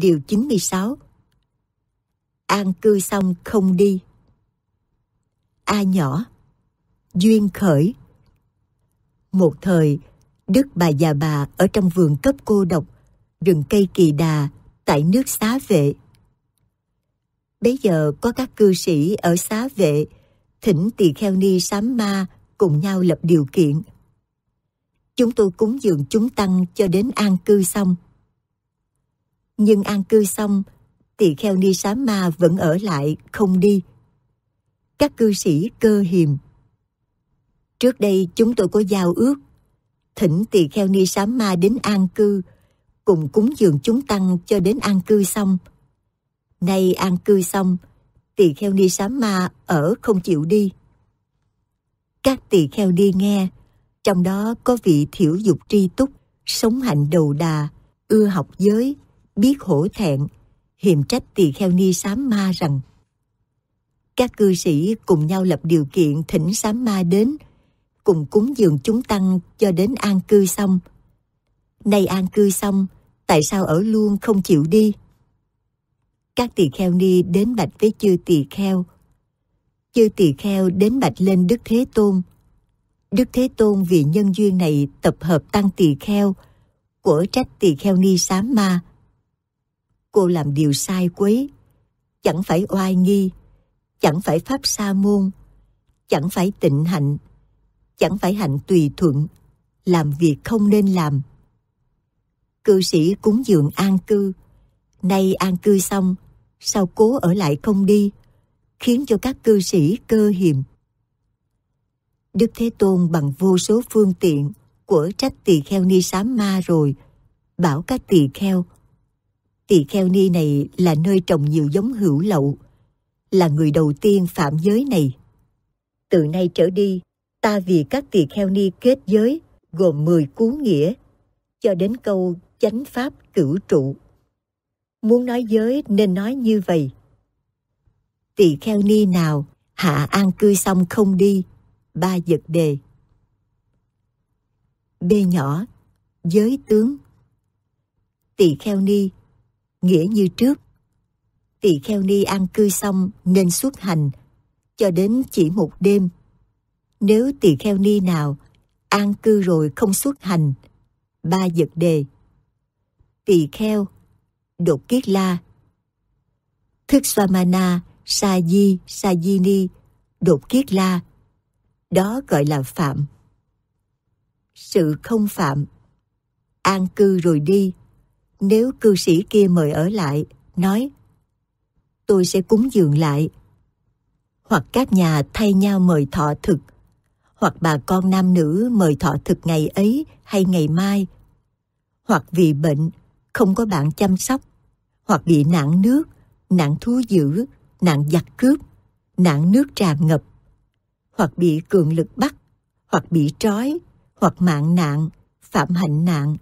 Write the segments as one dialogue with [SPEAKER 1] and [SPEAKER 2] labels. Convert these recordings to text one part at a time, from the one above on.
[SPEAKER 1] điều 96. An cư xong không đi. A nhỏ, duyên khởi. Một thời, Đức bà già bà ở trong vườn cấp cô độc, rừng cây kỳ đà tại nước xá vệ. Bây giờ có các cư sĩ ở xá vệ, thỉnh tỳ kheo ni sám ma cùng nhau lập điều kiện. Chúng tôi cúng dường chúng tăng cho đến an cư xong nhưng an cư xong, tỳ kheo ni sám ma vẫn ở lại không đi. Các cư sĩ cơ hiềm. Trước đây chúng tôi có giao ước, thỉnh tỳ kheo ni sám ma đến an cư, cùng cúng dường chúng tăng cho đến an cư xong. Nay an cư xong, tỳ kheo ni sám ma ở không chịu đi. Các tỳ kheo đi nghe, trong đó có vị thiểu dục tri túc, sống hạnh đầu đà, ưa học giới, biết hổ thẹn, hiềm trách tỳ kheo ni sám ma rằng các cư sĩ cùng nhau lập điều kiện thỉnh sám ma đến, cùng cúng dường chúng tăng cho đến an cư xong. Nay an cư xong, tại sao ở luôn không chịu đi? Các tỳ kheo ni đến bạch với chư tỳ kheo. Chư tỳ kheo đến bạch lên Đức Thế Tôn. Đức Thế Tôn vì nhân duyên này tập hợp tăng tỳ kheo, của trách tỳ kheo ni sám ma, cô làm điều sai quấy. Chẳng phải oai nghi, chẳng phải pháp sa môn, chẳng phải tịnh hạnh, chẳng phải hạnh tùy thuận, làm việc không nên làm. Cư sĩ cúng dường an cư, nay an cư xong, sao cố ở lại không đi, khiến cho các cư sĩ cơ hiềm. Đức Thế Tôn bằng vô số phương tiện của trách tỳ kheo ni sám ma rồi, bảo các tỳ kheo Tỳ Kheo Ni này là nơi trồng nhiều giống hữu lậu, là người đầu tiên phạm giới này. Từ nay trở đi, ta vì các tỳ kheo ni kết giới gồm mười cú nghĩa, cho đến câu chánh pháp cửu trụ. Muốn nói giới nên nói như vậy. Tỳ kheo ni nào hạ an cư xong không đi, ba vật đề. B nhỏ, giới tướng. Tỳ kheo ni nghĩa như trước. Tỳ kheo ni an cư xong nên xuất hành, cho đến chỉ một đêm. Nếu tỳ kheo ni nào an cư rồi không xuất hành, ba vật đề. Tỳ kheo, đột kiết la, thức swamana, sa di, sa di ni, đột kiết la, đó gọi là phạm. Sự không phạm, an cư rồi đi, nếu cư sĩ kia mời ở lại, nói Tôi sẽ cúng dường lại. Hoặc các nhà thay nhau mời thọ thực, hoặc bà con nam nữ mời thọ thực ngày ấy hay ngày mai, hoặc vì bệnh, không có bạn chăm sóc, hoặc bị nạn nước, nạn thú dữ, nạn giặc cướp, nạn nước tràn ngập, hoặc bị cường lực bắt, hoặc bị trói, hoặc mạng nạn, phạm hạnh nạn.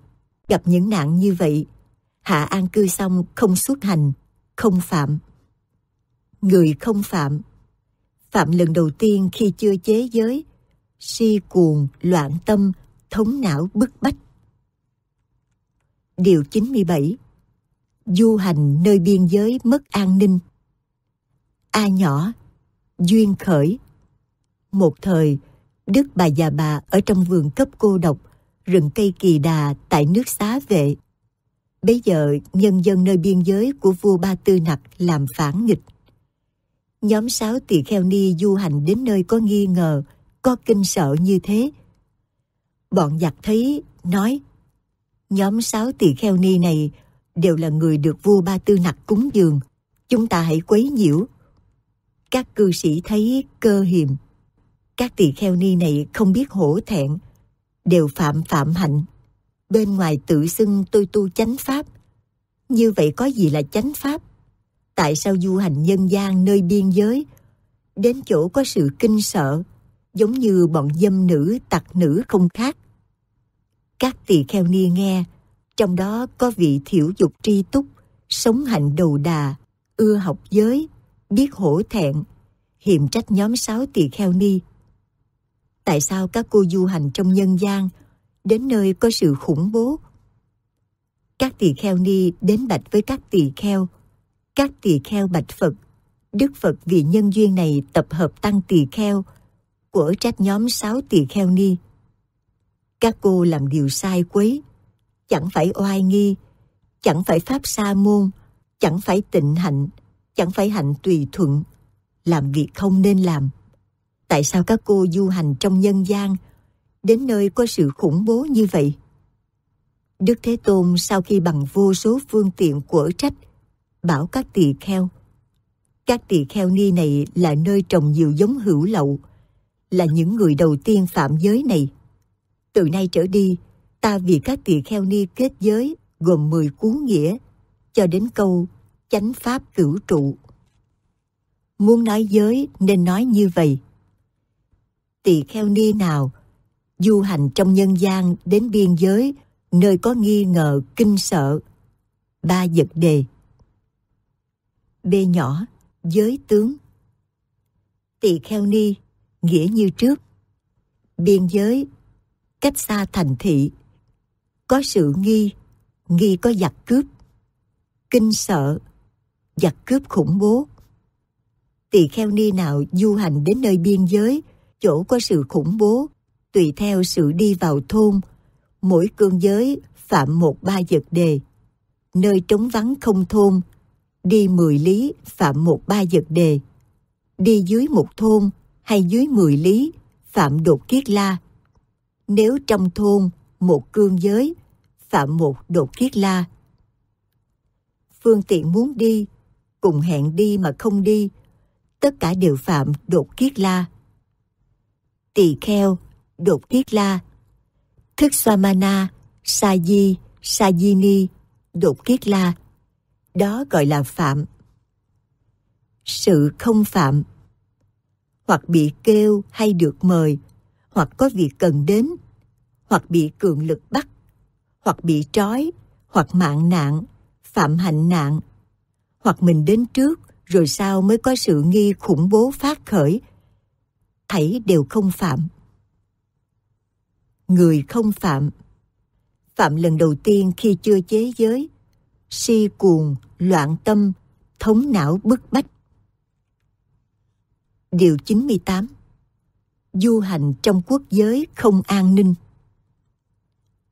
[SPEAKER 1] Gặp những nạn như vậy, hạ an cư xong không xuất hành, không phạm. Người không phạm Phạm lần đầu tiên khi chưa chế giới, si cuồng, loạn tâm, thống não bức bách. Điều 97 Du hành nơi biên giới mất an ninh A nhỏ Duyên khởi Một thời, Đức bà già bà ở trong vườn cấp cô độc, rừng cây kỳ đà tại nước xá vệ Bây giờ nhân dân nơi biên giới của vua Ba Tư Nặc làm phản nghịch. Nhóm sáu tỳ kheo ni du hành đến nơi có nghi ngờ, có kinh sợ như thế. Bọn giặc thấy, nói, nhóm sáu tỳ kheo ni này đều là người được vua Ba Tư Nặc cúng dường, chúng ta hãy quấy nhiễu. Các cư sĩ thấy cơ hiểm các tỳ kheo ni này không biết hổ thẹn, đều phạm phạm hạnh bên ngoài tự xưng tôi tu chánh pháp. Như vậy có gì là chánh pháp? Tại sao du hành nhân gian nơi biên giới, đến chỗ có sự kinh sợ, giống như bọn dâm nữ, tặc nữ không khác? Các tỳ kheo ni nghe, trong đó có vị thiểu dục tri túc, sống hạnh đầu đà, ưa học giới, biết hổ thẹn, hiềm trách nhóm sáu tỳ kheo ni. Tại sao các cô du hành trong nhân gian đến nơi có sự khủng bố. Các tỳ kheo ni đến bạch với các tỳ kheo, các tỳ kheo bạch Phật. Đức Phật vì nhân duyên này tập hợp tăng tỳ kheo của trách nhóm sáu tỳ kheo ni. Các cô làm điều sai quấy, chẳng phải oai nghi, chẳng phải pháp sa môn, chẳng phải tịnh hạnh, chẳng phải hạnh tùy thuận, làm việc không nên làm. Tại sao các cô du hành trong nhân gian đến nơi có sự khủng bố như vậy. Đức Thế Tôn sau khi bằng vô số phương tiện quở trách, bảo các tỳ kheo. Các tỳ kheo ni này là nơi trồng nhiều giống hữu lậu, là những người đầu tiên phạm giới này. Từ nay trở đi, ta vì các tỳ kheo ni kết giới gồm 10 cú nghĩa, cho đến câu chánh pháp cửu trụ. Muốn nói giới nên nói như vậy. Tỳ kheo ni nào du hành trong nhân gian đến biên giới, nơi có nghi ngờ kinh sợ. Ba vật đề B nhỏ, giới tướng Tỳ kheo ni, nghĩa như trước Biên giới, cách xa thành thị Có sự nghi, nghi có giặc cướp Kinh sợ, giặc cướp khủng bố tỳ kheo ni nào du hành đến nơi biên giới, chỗ có sự khủng bố, tùy theo sự đi vào thôn, mỗi cương giới phạm một ba vật đề. Nơi trống vắng không thôn, đi mười lý phạm một ba vật đề. Đi dưới một thôn hay dưới mười lý phạm đột kiết la. Nếu trong thôn một cương giới phạm một đột kiết la. Phương tiện muốn đi, cùng hẹn đi mà không đi, tất cả đều phạm đột kiết la. Tỳ kheo đột thiết la thức samana sa di sa di ni đột kiết la đó gọi là phạm sự không phạm hoặc bị kêu hay được mời hoặc có việc cần đến hoặc bị cường lực bắt hoặc bị trói hoặc mạng nạn phạm hạnh nạn hoặc mình đến trước rồi sau mới có sự nghi khủng bố phát khởi thảy đều không phạm người không phạm. Phạm lần đầu tiên khi chưa chế giới, si cuồng, loạn tâm, thống não bức bách. Điều 98 Du hành trong quốc giới không an ninh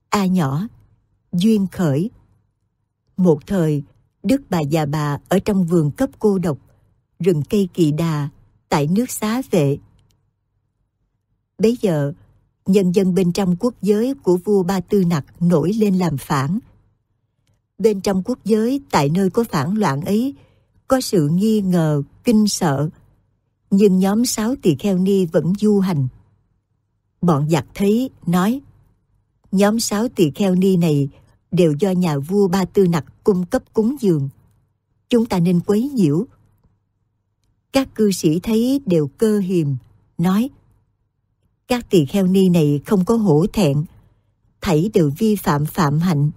[SPEAKER 1] A nhỏ Duyên khởi Một thời, Đức bà già bà ở trong vườn cấp cô độc, rừng cây kỳ đà, tại nước xá vệ. Bây giờ, nhân dân bên trong quốc giới của vua Ba Tư Nặc nổi lên làm phản. Bên trong quốc giới tại nơi có phản loạn ấy, có sự nghi ngờ, kinh sợ. Nhưng nhóm sáu tỳ kheo ni vẫn du hành. Bọn giặc thấy, nói, nhóm sáu tỳ kheo ni này đều do nhà vua Ba Tư Nặc cung cấp cúng dường. Chúng ta nên quấy nhiễu. Các cư sĩ thấy đều cơ hiềm, nói, các tỳ kheo ni này không có hổ thẹn, thảy đều vi phạm phạm hạnh.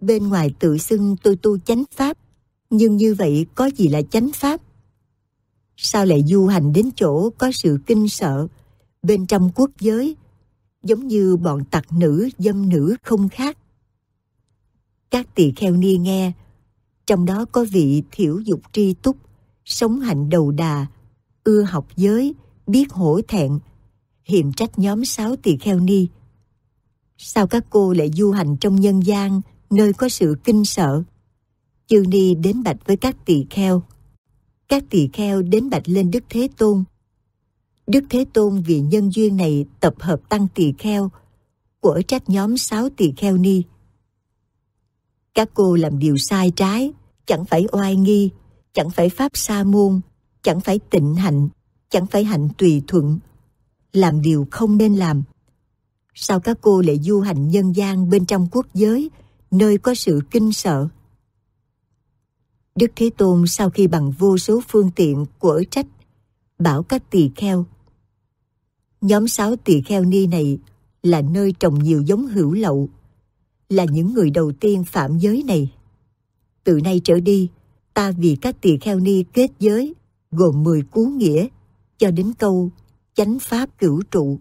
[SPEAKER 1] Bên ngoài tự xưng tôi tu chánh pháp, nhưng như vậy có gì là chánh pháp? Sao lại du hành đến chỗ có sự kinh sợ, bên trong quốc giới, giống như bọn tặc nữ dâm nữ không khác? Các tỳ kheo ni nghe, trong đó có vị thiểu dục tri túc, sống hạnh đầu đà, ưa học giới, biết hổ thẹn, hiểm trách nhóm sáu tỳ kheo ni. Sao các cô lại du hành trong nhân gian, nơi có sự kinh sợ? Chư ni đến bạch với các tỳ kheo. Các tỳ kheo đến bạch lên Đức Thế Tôn. Đức Thế Tôn vì nhân duyên này tập hợp tăng tỳ kheo, của trách nhóm sáu tỳ kheo ni. Các cô làm điều sai trái, chẳng phải oai nghi, chẳng phải pháp sa môn, chẳng phải tịnh hạnh, chẳng phải hạnh tùy thuận, làm điều không nên làm. Sao các cô lại du hành nhân gian bên trong quốc giới, nơi có sự kinh sợ? Đức Thế Tôn sau khi bằng vô số phương tiện của trách, bảo các tỳ kheo. Nhóm sáu tỳ kheo ni này là nơi trồng nhiều giống hữu lậu, là những người đầu tiên phạm giới này. Từ nay trở đi, ta vì các tỳ kheo ni kết giới gồm 10 cú nghĩa cho đến câu chánh pháp cửu trụ.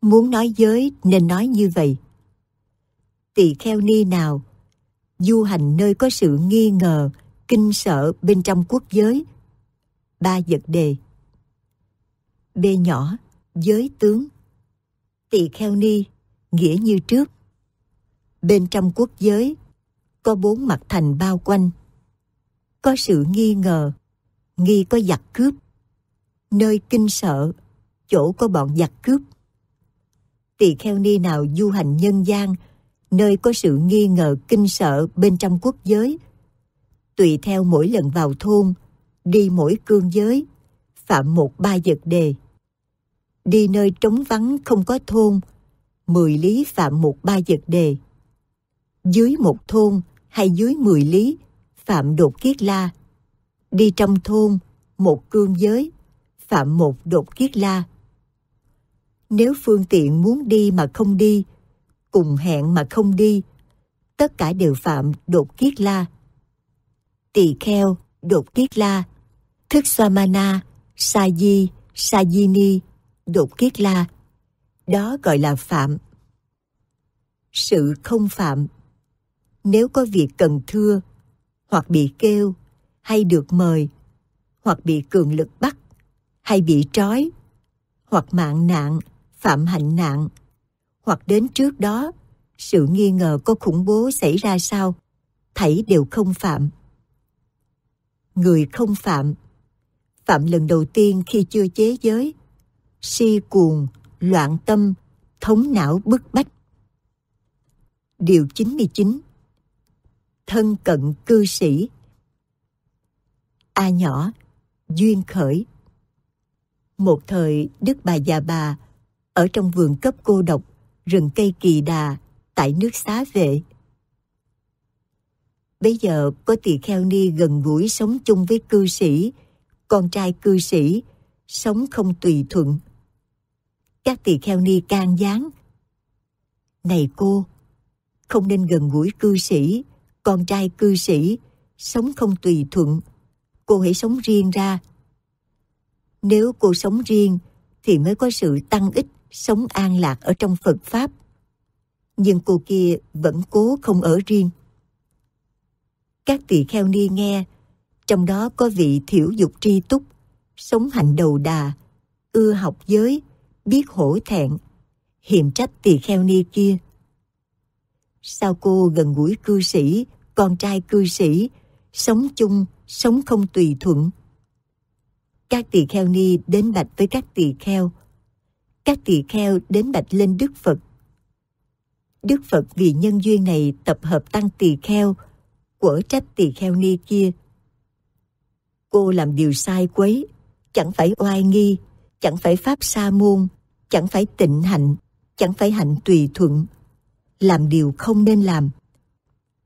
[SPEAKER 1] Muốn nói giới nên nói như vậy. Tỳ kheo ni nào, du hành nơi có sự nghi ngờ, kinh sợ bên trong quốc giới. Ba vật đề. B nhỏ, giới tướng. Tỳ kheo ni, nghĩa như trước. Bên trong quốc giới, có bốn mặt thành bao quanh. Có sự nghi ngờ, nghi có giặc cướp, nơi kinh sợ, chỗ có bọn giặc cướp. Tỳ kheo ni nào du hành nhân gian, nơi có sự nghi ngờ kinh sợ bên trong quốc giới. Tùy theo mỗi lần vào thôn, đi mỗi cương giới, phạm một ba vật đề. Đi nơi trống vắng không có thôn, mười lý phạm một ba vật đề. Dưới một thôn hay dưới mười lý, phạm đột kiết la. Đi trong thôn, một cương giới, phạm một đột kiết la. Nếu phương tiện muốn đi mà không đi, cùng hẹn mà không đi, tất cả đều phạm đột kiết la. Tỳ kheo, đột kiết la, thức samana, sa di, sa di ni, đột kiết la. Đó gọi là phạm. Sự không phạm. Nếu có việc cần thưa, hoặc bị kêu, hay được mời, hoặc bị cường lực bắt, hay bị trói, hoặc mạng nạn, phạm hạnh nạn, hoặc đến trước đó, sự nghi ngờ có khủng bố xảy ra sao, thảy đều không phạm. Người không phạm, phạm lần đầu tiên khi chưa chế giới, si cuồng, loạn tâm, thống não bức bách. Điều 99 Thân cận cư sĩ A nhỏ, duyên khởi một thời Đức Bà Già Bà ở trong vườn cấp cô độc, rừng cây kỳ đà, tại nước xá vệ. Bây giờ có tỳ kheo ni gần gũi sống chung với cư sĩ, con trai cư sĩ, sống không tùy thuận. Các tỳ kheo ni can gián. Này cô, không nên gần gũi cư sĩ, con trai cư sĩ, sống không tùy thuận. Cô hãy sống riêng ra, nếu cô sống riêng thì mới có sự tăng ích, sống an lạc ở trong Phật Pháp. Nhưng cô kia vẫn cố không ở riêng. Các tỳ kheo ni nghe, trong đó có vị thiểu dục tri túc, sống hạnh đầu đà, ưa học giới, biết hổ thẹn, hiềm trách tỳ kheo ni kia. Sao cô gần gũi cư sĩ, con trai cư sĩ, sống chung, sống không tùy thuận, các tỳ kheo ni đến bạch với các tỳ kheo. Các tỳ kheo đến bạch lên Đức Phật. Đức Phật vì nhân duyên này tập hợp tăng tỳ kheo, quở trách tỳ kheo ni kia. Cô làm điều sai quấy, chẳng phải oai nghi, chẳng phải pháp sa môn, chẳng phải tịnh hạnh, chẳng phải hạnh tùy thuận, làm điều không nên làm.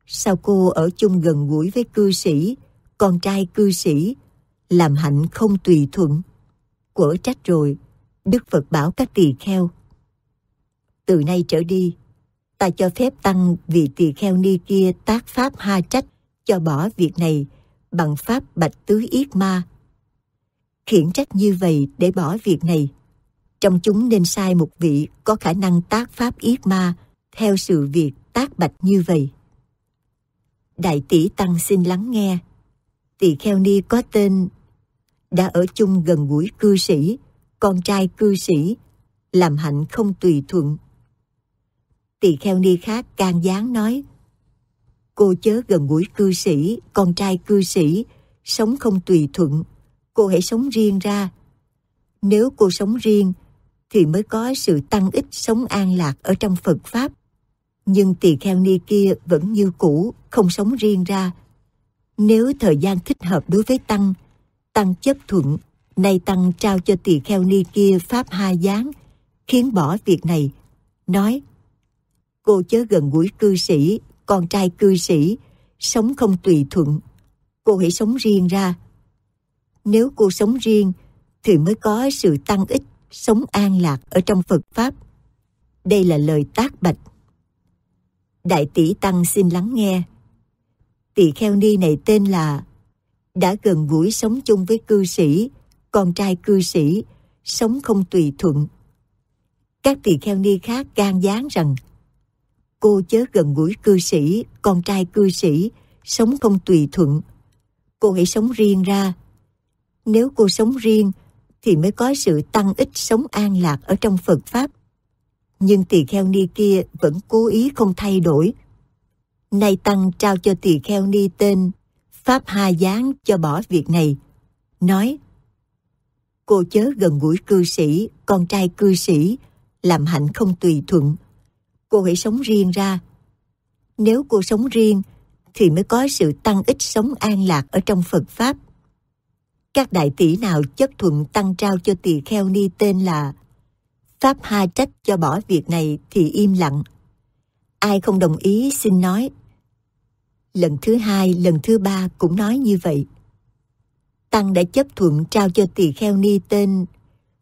[SPEAKER 1] Sao cô ở chung gần gũi với cư sĩ, con trai cư sĩ, làm hạnh không tùy thuận. Quở trách rồi, Đức Phật bảo các tỳ kheo. Từ nay trở đi, ta cho phép tăng vị tỳ kheo ni kia tác pháp ha trách cho bỏ việc này bằng pháp bạch tứ yết ma. Khiển trách như vậy để bỏ việc này. Trong chúng nên sai một vị có khả năng tác pháp yết ma theo sự việc tác bạch như vậy. Đại tỷ Tăng xin lắng nghe. Tỳ kheo ni có tên đã ở chung gần gũi cư sĩ, con trai cư sĩ, làm hạnh không tùy thuận. Tỳ kheo ni khác can gián nói, cô chớ gần gũi cư sĩ, con trai cư sĩ, sống không tùy thuận, cô hãy sống riêng ra. Nếu cô sống riêng, thì mới có sự tăng ích sống an lạc ở trong Phật Pháp. Nhưng tỳ kheo ni kia vẫn như cũ, không sống riêng ra. Nếu thời gian thích hợp đối với tăng, Tăng chấp thuận, nay Tăng trao cho tỳ kheo ni kia pháp hai gián, khiến bỏ việc này. Nói, cô chớ gần gũi cư sĩ, con trai cư sĩ, sống không tùy thuận. Cô hãy sống riêng ra. Nếu cô sống riêng, thì mới có sự tăng ích, sống an lạc ở trong Phật Pháp. Đây là lời tác bạch. Đại tỷ Tăng xin lắng nghe. tỳ kheo ni này tên là đã gần gũi sống chung với cư sĩ, con trai cư sĩ, sống không tùy thuận. Các tỳ kheo ni khác gan dán rằng cô chớ gần gũi cư sĩ, con trai cư sĩ, sống không tùy thuận. Cô hãy sống riêng ra. Nếu cô sống riêng thì mới có sự tăng ích sống an lạc ở trong Phật Pháp. Nhưng tỳ kheo ni kia vẫn cố ý không thay đổi. Nay Tăng trao cho tỳ kheo ni tên Pháp Hà Giáng cho bỏ việc này. Nói, cô chớ gần gũi cư sĩ, con trai cư sĩ, làm hạnh không tùy thuận. Cô hãy sống riêng ra. Nếu cô sống riêng, thì mới có sự tăng ích sống an lạc ở trong Phật Pháp. Các đại tỷ nào chấp thuận tăng trao cho tỳ kheo ni tên là Pháp Ha trách cho bỏ việc này thì im lặng. Ai không đồng ý xin nói lần thứ hai, lần thứ ba cũng nói như vậy. Tăng đã chấp thuận trao cho tỳ kheo ni tên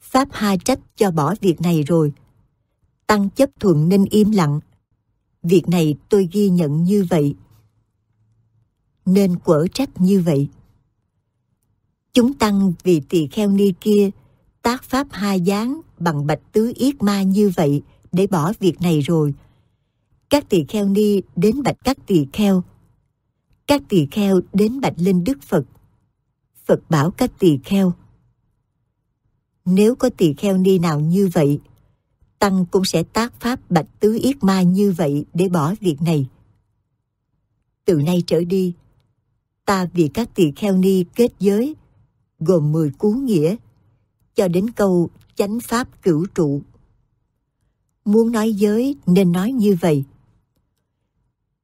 [SPEAKER 1] Pháp Ha trách cho bỏ việc này rồi. Tăng chấp thuận nên im lặng. Việc này tôi ghi nhận như vậy. Nên quở trách như vậy. Chúng Tăng vì tỳ kheo ni kia tác Pháp Ha dáng bằng bạch tứ yết ma như vậy để bỏ việc này rồi. Các tỳ kheo ni đến bạch các tỳ kheo các tỳ kheo đến bạch lên Đức Phật. Phật bảo các tỳ kheo, nếu có tỳ kheo ni nào như vậy, Tăng cũng sẽ tác pháp bạch tứ yết ma như vậy để bỏ việc này. Từ nay trở đi, ta vì các tỳ kheo ni kết giới, gồm mười cú nghĩa, cho đến câu chánh pháp cửu trụ. Muốn nói giới nên nói như vậy.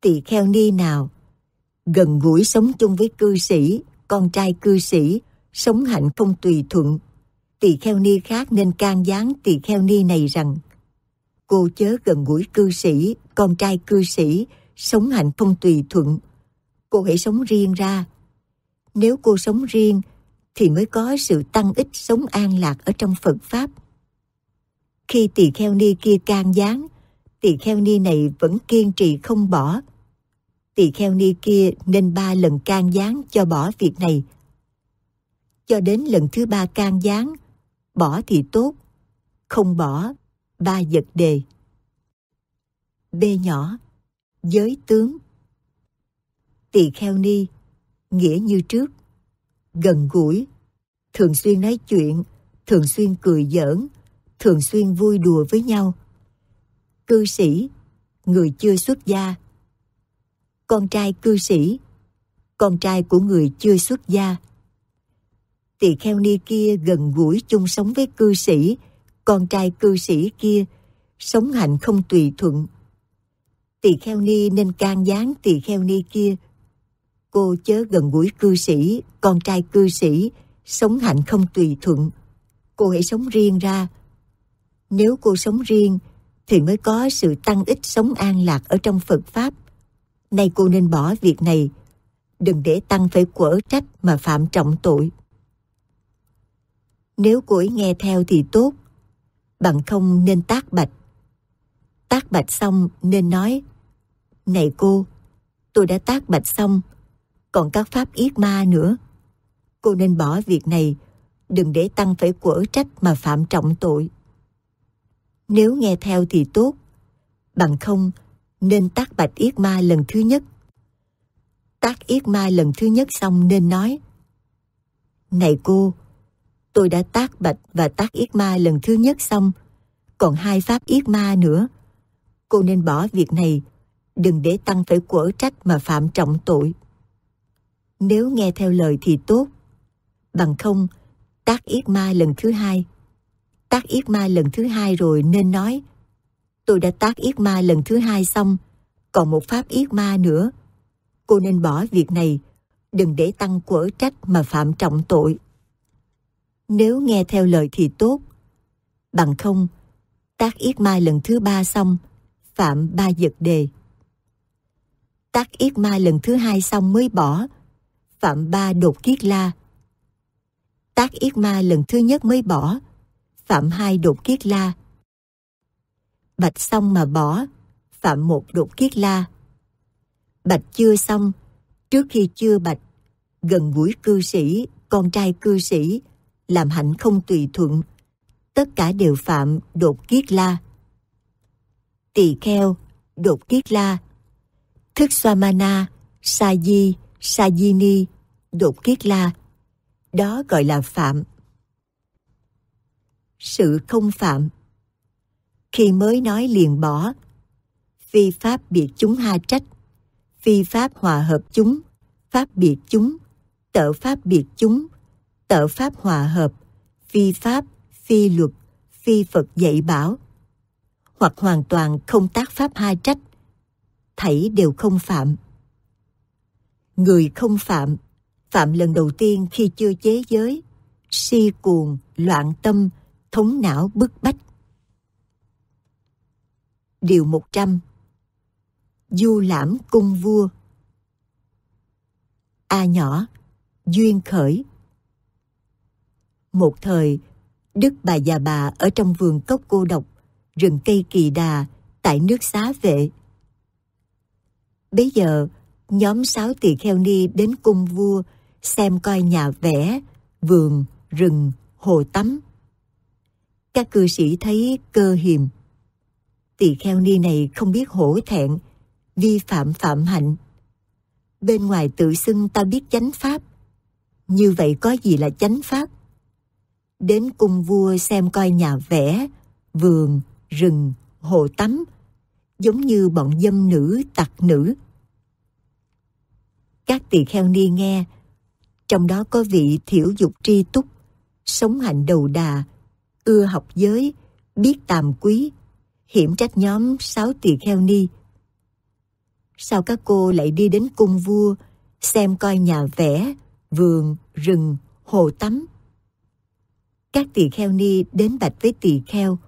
[SPEAKER 1] Tỳ kheo ni nào gần gũi sống chung với cư sĩ, con trai cư sĩ, sống hạnh không tùy thuận. Tỳ kheo ni khác nên can gián tỳ kheo ni này rằng Cô chớ gần gũi cư sĩ, con trai cư sĩ, sống hạnh không tùy thuận. Cô hãy sống riêng ra. Nếu cô sống riêng, thì mới có sự tăng ích sống an lạc ở trong Phật Pháp. Khi tỳ kheo ni kia can gián, tỳ kheo ni này vẫn kiên trì không bỏ, tỳ kheo ni kia nên ba lần can gián cho bỏ việc này. Cho đến lần thứ ba can gián, bỏ thì tốt, không bỏ, ba vật đề. B nhỏ, giới tướng. Tỳ kheo ni, nghĩa như trước, gần gũi, thường xuyên nói chuyện, thường xuyên cười giỡn, thường xuyên vui đùa với nhau. Cư sĩ, người chưa xuất gia, con trai cư sĩ, con trai của người chưa xuất gia. Tỳ kheo ni kia gần gũi chung sống với cư sĩ, con trai cư sĩ kia, sống hạnh không tùy thuận. Tỳ kheo ni nên can gián tỳ kheo ni kia. Cô chớ gần gũi cư sĩ, con trai cư sĩ, sống hạnh không tùy thuận. Cô hãy sống riêng ra. Nếu cô sống riêng, thì mới có sự tăng ích sống an lạc ở trong Phật Pháp – nay cô nên bỏ việc này. Đừng để Tăng phải quở trách mà phạm trọng tội. Nếu cô ấy nghe theo thì tốt, bằng không nên tác bạch. Tác bạch xong nên nói, Này cô, tôi đã tác bạch xong, còn các pháp yết ma nữa. Cô nên bỏ việc này, đừng để Tăng phải quở trách mà phạm trọng tội. Nếu nghe theo thì tốt, bằng không nên tác bạch yết ma lần thứ nhất. Tác yết ma lần thứ nhất xong nên nói Này cô, tôi đã tác bạch và tác yết ma lần thứ nhất xong, còn hai pháp yết ma nữa. Cô nên bỏ việc này, đừng để tăng phải quở trách mà phạm trọng tội. Nếu nghe theo lời thì tốt, bằng không tác yết ma lần thứ hai. Tác yết ma lần thứ hai rồi nên nói Tôi đã tác yết ma lần thứ hai xong, còn một pháp yết ma nữa. Cô nên bỏ việc này, đừng để tăng quở trách mà phạm trọng tội. Nếu nghe theo lời thì tốt, bằng không, tác yết ma lần thứ ba xong, phạm ba vật đề. Tác yết ma lần thứ hai xong mới bỏ, phạm ba đột kiết la. Tác yết ma lần thứ nhất mới bỏ, phạm hai đột kiết la. Bạch xong mà bỏ, phạm một đột kiết la. Bạch chưa xong, trước khi chưa bạch, gần gũi cư sĩ, con trai cư sĩ, làm hạnh không tùy thuận, tất cả đều phạm đột kiết la. Tỳ kheo, đột kiết la, thức mana sa di, sa di ni, đột kiết la, đó gọi là phạm. Sự không phạm khi mới nói liền bỏ. Phi pháp biệt chúng ha trách, phi pháp hòa hợp chúng, pháp biệt chúng, tợ pháp biệt chúng, tợ pháp hòa hợp, phi pháp, phi luật, phi Phật dạy bảo, hoặc hoàn toàn không tác pháp hai trách, thảy đều không phạm. Người không phạm, phạm lần đầu tiên khi chưa chế giới, si cuồng, loạn tâm, thống não bức bách điều 100 Du lãm cung vua A nhỏ Duyên khởi Một thời Đức bà già bà ở trong vườn cốc cô độc Rừng cây kỳ đà Tại nước xá vệ Bây giờ Nhóm sáu tỳ kheo ni đến cung vua Xem coi nhà vẽ Vườn, rừng, hồ tắm Các cư sĩ thấy cơ hiềm tỳ kheo ni này không biết hổ thẹn, vi phạm phạm hạnh. Bên ngoài tự xưng ta biết chánh pháp, như vậy có gì là chánh pháp? Đến cung vua xem coi nhà vẽ, vườn, rừng, hồ tắm, giống như bọn dâm nữ, tặc nữ. Các tỳ kheo ni nghe, trong đó có vị thiểu dục tri túc, sống hạnh đầu đà, ưa học giới, biết tàm quý, hiểm trách nhóm sáu tỳ kheo ni. Sao các cô lại đi đến cung vua, xem coi nhà vẽ, vườn, rừng, hồ tắm? Các tỳ kheo ni đến bạch với tỳ kheo.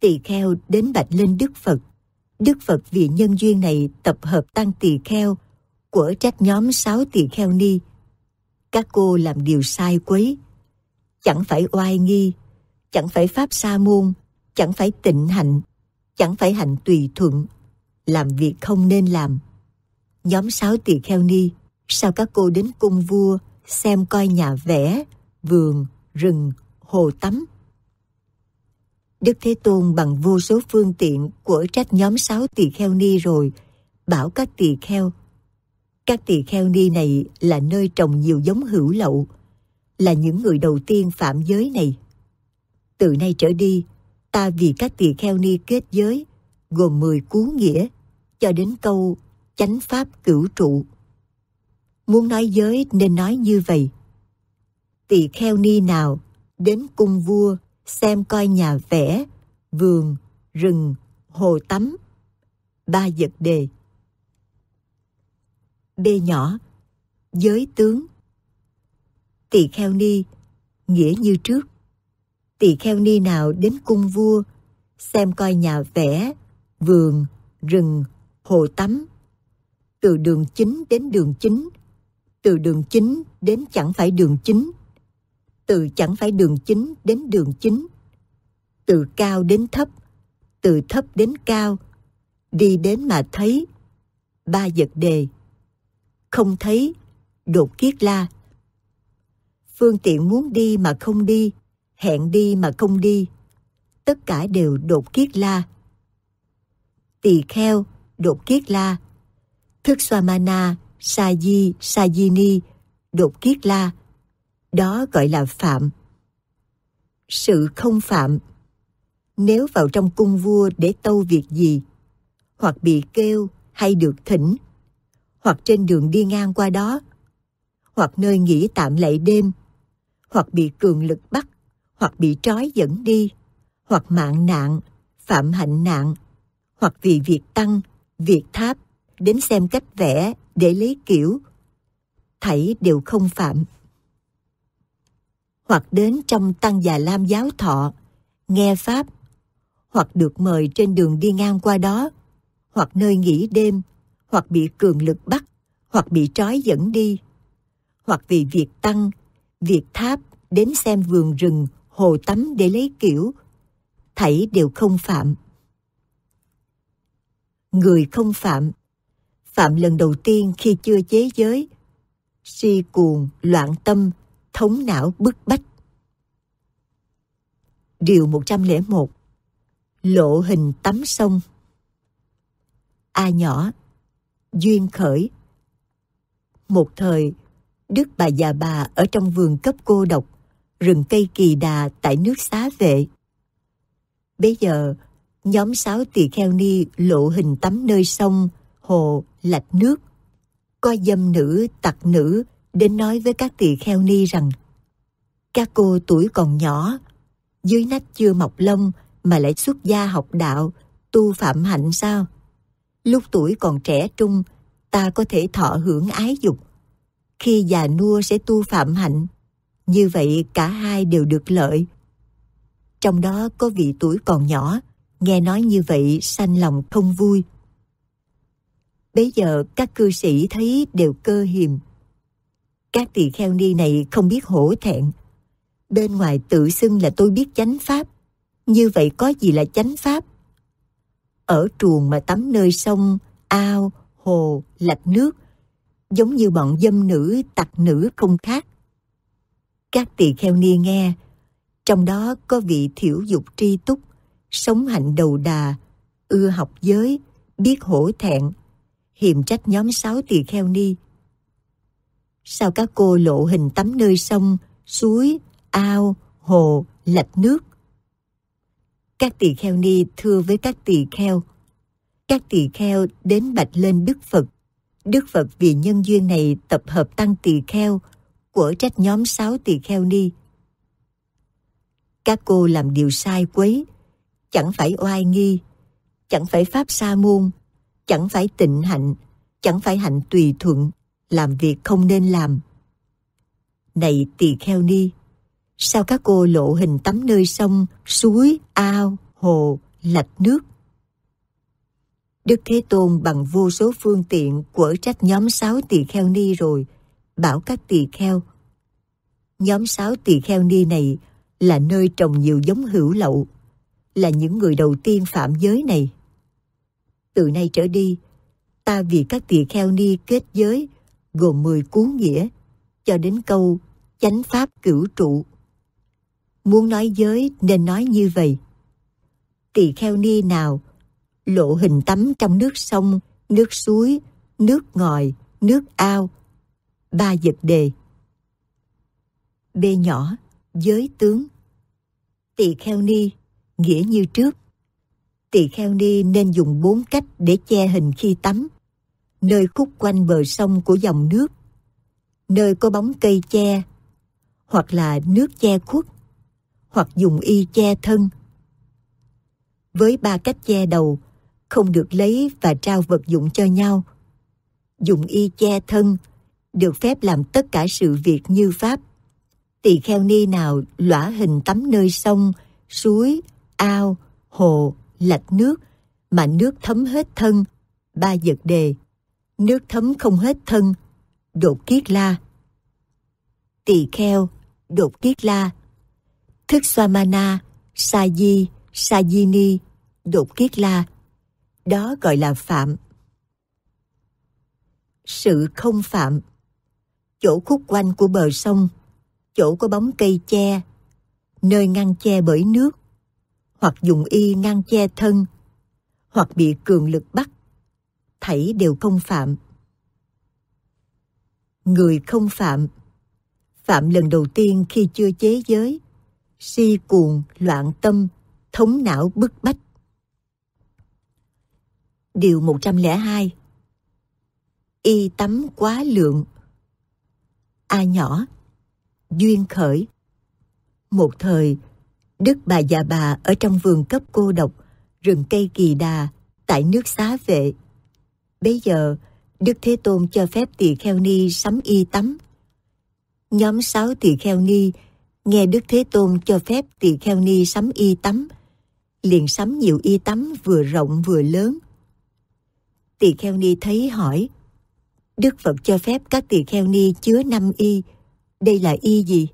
[SPEAKER 1] Tỳ kheo đến bạch lên Đức Phật. Đức Phật vì nhân duyên này tập hợp tăng tỳ kheo, của trách nhóm sáu tỳ kheo ni. Các cô làm điều sai quấy. Chẳng phải oai nghi, chẳng phải pháp sa môn, chẳng phải tịnh hạnh, chẳng phải hạnh tùy thuận, làm việc không nên làm. Nhóm sáu tỳ kheo ni, sao các cô đến cung vua xem coi nhà vẽ, vườn, rừng, hồ tắm. Đức Thế Tôn bằng vô số phương tiện của trách nhóm sáu tỳ kheo ni rồi, bảo các tỳ kheo. Các tỳ kheo ni này là nơi trồng nhiều giống hữu lậu, là những người đầu tiên phạm giới này. Từ nay trở đi, ta vì các tỳ kheo ni kết giới, gồm mười cú nghĩa, cho đến câu chánh pháp cửu trụ. Muốn nói giới nên nói như vậy. Tỳ kheo ni nào đến cung vua xem coi nhà vẽ, vườn, rừng, hồ tắm. Ba vật đề. B nhỏ, giới tướng. Tỳ kheo ni, nghĩa như trước tỳ kheo ni nào đến cung vua, xem coi nhà vẽ, vườn, rừng, hồ tắm. Từ đường chính đến đường chính, từ đường chính đến chẳng phải đường chính, từ chẳng phải đường chính đến đường chính, từ cao đến thấp, từ thấp đến cao, đi đến mà thấy, ba vật đề, không thấy, đột kiết la. Phương tiện muốn đi mà không đi, hẹn đi mà không đi. Tất cả đều đột kiết la. Tỳ kheo, đột kiết la. Thức Swamana, Sa Di, Sa Di Ni, đột kiết la. Đó gọi là phạm. Sự không phạm. Nếu vào trong cung vua để tâu việc gì, hoặc bị kêu hay được thỉnh, hoặc trên đường đi ngang qua đó, hoặc nơi nghỉ tạm lại đêm, hoặc bị cường lực bắt hoặc bị trói dẫn đi, hoặc mạng nạn, phạm hạnh nạn, hoặc vì việc tăng, việc tháp, đến xem cách vẽ để lấy kiểu. Thảy đều không phạm. Hoặc đến trong tăng già lam giáo thọ, nghe pháp, hoặc được mời trên đường đi ngang qua đó, hoặc nơi nghỉ đêm, hoặc bị cường lực bắt, hoặc bị trói dẫn đi, hoặc vì việc tăng, việc tháp đến xem vườn rừng hồ tắm để lấy kiểu, thảy đều không phạm. Người không phạm, phạm lần đầu tiên khi chưa chế giới, si cuồng, loạn tâm, thống não bức bách. Điều 101 Lộ hình tắm sông A nhỏ Duyên khởi Một thời, Đức bà già bà ở trong vườn cấp cô độc rừng cây kỳ đà tại nước xá vệ. Bây giờ, nhóm sáu tỳ kheo ni lộ hình tắm nơi sông, hồ, lạch nước. coi dâm nữ, tặc nữ đến nói với các tỳ kheo ni rằng các cô tuổi còn nhỏ, dưới nách chưa mọc lông mà lại xuất gia học đạo, tu phạm hạnh sao? Lúc tuổi còn trẻ trung, ta có thể thọ hưởng ái dục. Khi già nua sẽ tu phạm hạnh như vậy cả hai đều được lợi. Trong đó có vị tuổi còn nhỏ, nghe nói như vậy sanh lòng không vui. Bấy giờ các cư sĩ thấy đều cơ hiềm. Các tỳ kheo ni này không biết hổ thẹn. Bên ngoài tự xưng là tôi biết chánh pháp. Như vậy có gì là chánh pháp? Ở truồng mà tắm nơi sông, ao, hồ, lạch nước, giống như bọn dâm nữ, tặc nữ không khác. Các tỳ kheo ni nghe, trong đó có vị thiểu dục tri túc, sống hạnh đầu đà, ưa học giới, biết hổ thẹn, hiềm trách nhóm sáu tỳ kheo ni. Sao các cô lộ hình tắm nơi sông, suối, ao, hồ, lạch nước? Các tỳ kheo ni thưa với các tỳ kheo. Các tỳ kheo đến bạch lên Đức Phật. Đức Phật vì nhân duyên này tập hợp tăng tỳ kheo, của trách nhóm sáu tỳ kheo ni. Các cô làm điều sai quấy, chẳng phải oai nghi, chẳng phải pháp sa môn, chẳng phải tịnh hạnh, chẳng phải hạnh tùy thuận, làm việc không nên làm. Này tỳ kheo ni, sao các cô lộ hình tắm nơi sông, suối, ao, hồ, lạch nước? Đức Thế Tôn bằng vô số phương tiện của trách nhóm sáu tỳ kheo ni rồi – bảo các tỳ kheo. Nhóm sáu tỳ kheo ni này là nơi trồng nhiều giống hữu lậu, là những người đầu tiên phạm giới này. Từ nay trở đi, ta vì các tỳ kheo ni kết giới gồm mười cú nghĩa cho đến câu chánh pháp cửu trụ. Muốn nói giới nên nói như vậy. Tỳ kheo ni nào lộ hình tắm trong nước sông, nước suối, nước ngòi, nước ao ba vật đề. B nhỏ, giới tướng. Tỳ kheo ni, nghĩa như trước. Tỳ kheo ni nên dùng bốn cách để che hình khi tắm. Nơi khúc quanh bờ sông của dòng nước, nơi có bóng cây che, hoặc là nước che khuất, hoặc dùng y che thân. Với ba cách che đầu, không được lấy và trao vật dụng cho nhau. Dùng y che thân – được phép làm tất cả sự việc như Pháp. Tỳ kheo ni nào lõa hình tắm nơi sông, suối, ao, hồ, lạch nước, mà nước thấm hết thân, ba vật đề. Nước thấm không hết thân, đột kiết la. Tỳ kheo, đột kiết la. Thức Swamana, Sa Di, Sa Di Ni, đột kiết la. Đó gọi là phạm. Sự không phạm chỗ khúc quanh của bờ sông, chỗ có bóng cây che, nơi ngăn che bởi nước, hoặc dùng y ngăn che thân, hoặc bị cường lực bắt, thảy đều không phạm. Người không phạm Phạm lần đầu tiên khi chưa chế giới, si cuồng, loạn tâm, thống não bức bách. Điều 102 Y tắm quá lượng A nhỏ, duyên khởi. Một thời, Đức bà già bà ở trong vườn cấp cô độc, rừng cây kỳ đà, tại nước xá vệ. Bây giờ, Đức Thế Tôn cho phép tỳ kheo ni sắm y tắm. Nhóm sáu tỳ kheo ni nghe Đức Thế Tôn cho phép tỳ kheo ni sắm y tắm, liền sắm nhiều y tắm vừa rộng vừa lớn. Tỳ kheo ni thấy hỏi, Đức Phật cho phép các tỳ kheo ni chứa năm y. Đây là y gì?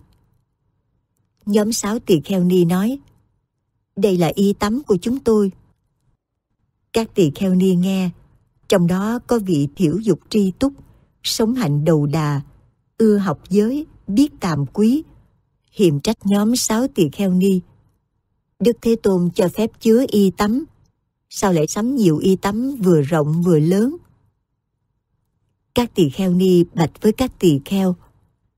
[SPEAKER 1] Nhóm sáu tỳ kheo ni nói, đây là y tắm của chúng tôi. Các tỳ kheo ni nghe, trong đó có vị thiểu dục tri túc, sống hạnh đầu đà, ưa học giới, biết tàm quý, hiểm trách nhóm sáu tỳ kheo ni. Đức Thế Tôn cho phép chứa y tắm, sao lại sắm nhiều y tắm vừa rộng vừa lớn, các tỳ kheo ni bạch với các tỳ kheo.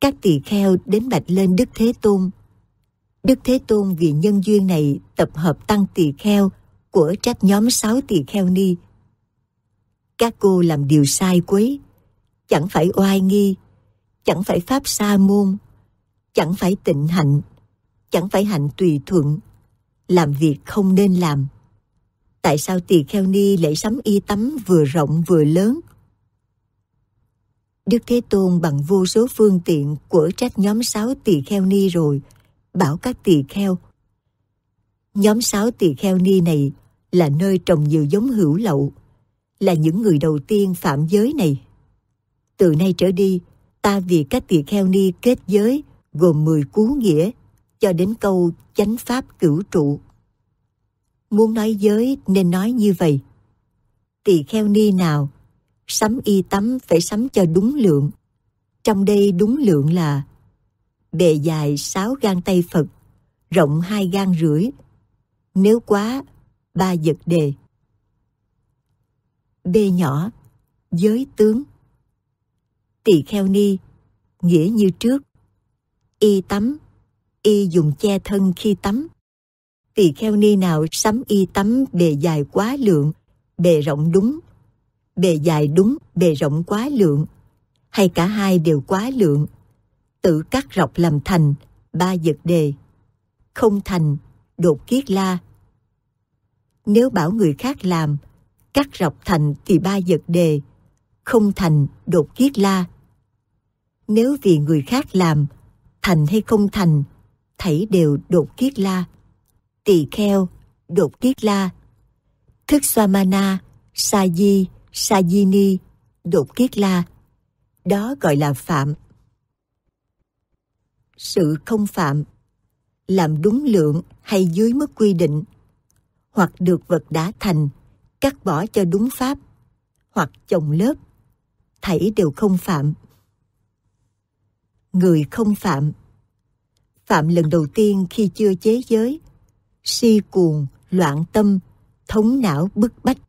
[SPEAKER 1] Các tỳ kheo đến bạch lên Đức Thế Tôn. Đức Thế Tôn vì nhân duyên này tập hợp tăng tỳ kheo của trách nhóm sáu tỳ kheo ni. Các cô làm điều sai quấy, chẳng phải oai nghi, chẳng phải pháp sa môn, chẳng phải tịnh hạnh, chẳng phải hạnh tùy thuận, làm việc không nên làm. Tại sao tỳ kheo ni lại sắm y tắm vừa rộng vừa lớn, Đức Thế Tôn bằng vô số phương tiện của trách nhóm sáu tỳ kheo ni rồi, bảo các tỳ kheo. Nhóm sáu tỳ kheo ni này là nơi trồng nhiều giống hữu lậu, là những người đầu tiên phạm giới này. Từ nay trở đi, ta vì các tỳ kheo ni kết giới gồm 10 cú nghĩa cho đến câu chánh pháp cửu trụ. Muốn nói giới nên nói như vậy. Tỳ kheo ni nào sắm y tắm phải sắm cho đúng lượng. Trong đây đúng lượng là bề dài 6 gan tay Phật, rộng 2 gan rưỡi. Nếu quá, ba giật đề. B nhỏ, giới tướng. Tỳ kheo ni, nghĩa như trước. Y tắm, y dùng che thân khi tắm. Tỳ kheo ni nào sắm y tắm bề dài quá lượng, bề rộng đúng bề dài đúng, bề rộng quá lượng, hay cả hai đều quá lượng. Tự cắt rọc làm thành, ba vật đề. Không thành, đột kiết la. Nếu bảo người khác làm, cắt rọc thành thì ba vật đề. Không thành, đột kiết la. Nếu vì người khác làm, thành hay không thành, thảy đều đột kiết la. Tỳ kheo, đột kiết la. Thức Swamana, Sa Di, Sajini, đột kiết la. Đó gọi là phạm. Sự không phạm, làm đúng lượng hay dưới mức quy định, hoặc được vật đã thành, cắt bỏ cho đúng pháp, hoặc chồng lớp, thảy đều không phạm. Người không phạm Phạm lần đầu tiên khi chưa chế giới, si cuồng, loạn tâm, thống não bức bách